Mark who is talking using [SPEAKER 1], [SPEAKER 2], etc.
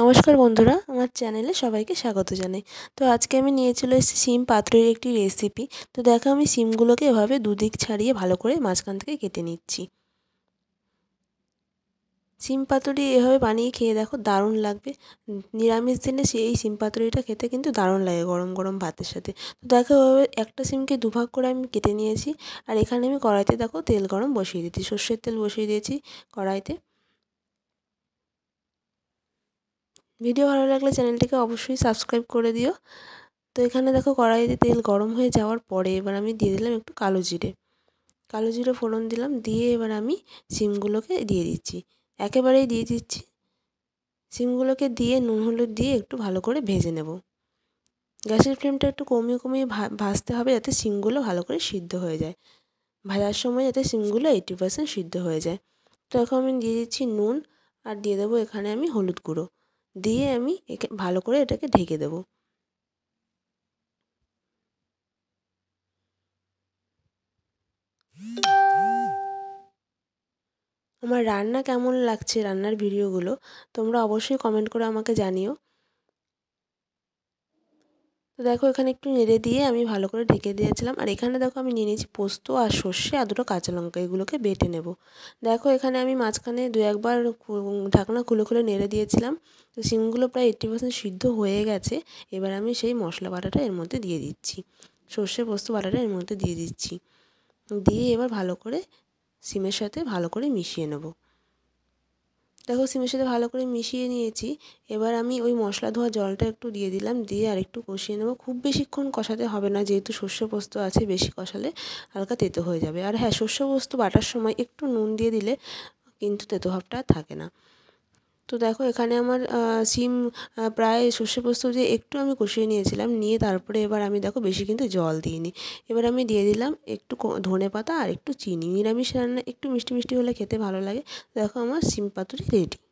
[SPEAKER 1] নমস্কার বন্ধুরা আমার চ্যানেলে সবাইকে স্বাগত জানাই তো আজকে আমি নিয়ে চলে এসেছি সিম পাত্রের একটি রেসিপি তো দেখো আমি সিমগুলোকে এভাবে দুদিক ছাড়িয়ে ভালো করে মাঝখান থেকে কেটে নিচ্ছি সিম পাতুরি এভাবে বানিয়ে খেয়ে দেখো দারুণ লাগবে নিরামিষ দিনে এই সিম পাতুরিটা খেতে কিন্তু দারুণ লাগে গরম গরম ভাতের সাথে তো দেখো এভাবে একটা সিমকে দুভাগ করে আমি কেটে নিয়েছি আর এখানে আমি কড়াইতে দেখো তেল গরম বসিয়ে দিয়েছি সর্ষের তেল বসিয়ে দিয়েছি কড়াইতে ভিডিও ভালো লাগলে চ্যানেলটিকে অবশ্যই সাবস্ক্রাইব করে দিও তো এখানে দেখো কড়াইতে তেল গরম হয়ে যাওয়ার পরে এবার আমি দিয়ে দিলাম একটু কালো জিরে কালো জিরে ফোড়ন দিলাম দিয়ে এবার আমি সিমগুলোকে দিয়ে দিচ্ছি একেবারেই দিয়ে দিচ্ছি সিমগুলোকে দিয়ে নুন হলুদ দিয়ে একটু ভালো করে ভেজে নেব গ্যাসের ফ্লেমটা একটু কমিয়ে কমিয়ে ভাজতে হবে যাতে সিমগুলো ভালো করে সিদ্ধ হয়ে যায় ভাজার সময় যাতে সিমগুলো এইটি পার্সেন্ট সিদ্ধ হয়ে যায় তো এখন আমি দিয়ে দিচ্ছি নুন আর দিয়ে দেবো এখানে আমি হলুদ গুঁড়ো দিয়ে আমি একে ভালো করে এটাকে ঢেকে দেব আমার রান্না কেমন লাগছে রান্নার ভিডিওগুলো তোমরা অবশ্যই কমেন্ট করে আমাকে জানিও তো দেখো এখানে একটু নেড়ে দিয়ে আমি ভালো করে ঢেকে দিয়েছিলাম আর এখানে দেখো আমি নিয়ে নিয়েছি পোস্ত আর সর্ষে আর দুটো কাঁচা লঙ্কা এগুলোকে বেটে নেব দেখো এখানে আমি মাঝখানে দু একবার ঢাকনা খুলে খুলে নেড়ে দিয়েছিলাম তো সিমগুলো প্রায় এইট্টি পার্সেন্ট সিদ্ধ হয়ে গেছে এবার আমি সেই মশলা বাটাটা এর মধ্যে দিয়ে দিচ্ছি সর্ষে পোস্ত বাটাটা এর মধ্যে দিয়ে দিচ্ছি দিয়ে এবার ভালো করে সিমের সাথে ভালো করে মিশিয়ে নেবো দেখো সিমের সাথে ভালো করে মিশিয়ে নিয়েছি এবার আমি ওই মশলা ধোয়া জলটা একটু দিয়ে দিলাম দিয়ে আর একটু কষিয়ে নেবো খুব বেশিক্ষণ কষাতে হবে না যেহেতু শস্য পোস্ত আছে বেশি কষালে হালকা তেতো হয়ে যাবে আর হ্যাঁ শস্য পোস্ত বাটার সময় একটু নুন দিয়ে দিলে কিন্তু তেতো ভাবটা থাকে না তো দেখো এখানে আমার সিম প্রায় সর্ষে পোস্ত যে একটু আমি কষিয়ে নিয়েছিলাম নিয়ে তারপরে এবার আমি দেখো বেশি কিন্তু জল দিইনি এবার আমি দিয়ে দিলাম একটু ধনে পাতা আর একটু চিনি নিরামিষ রান্না একটু মিষ্টি মিষ্টি হলে খেতে ভালো লাগে দেখো আমার সিম পাতুরি রেডি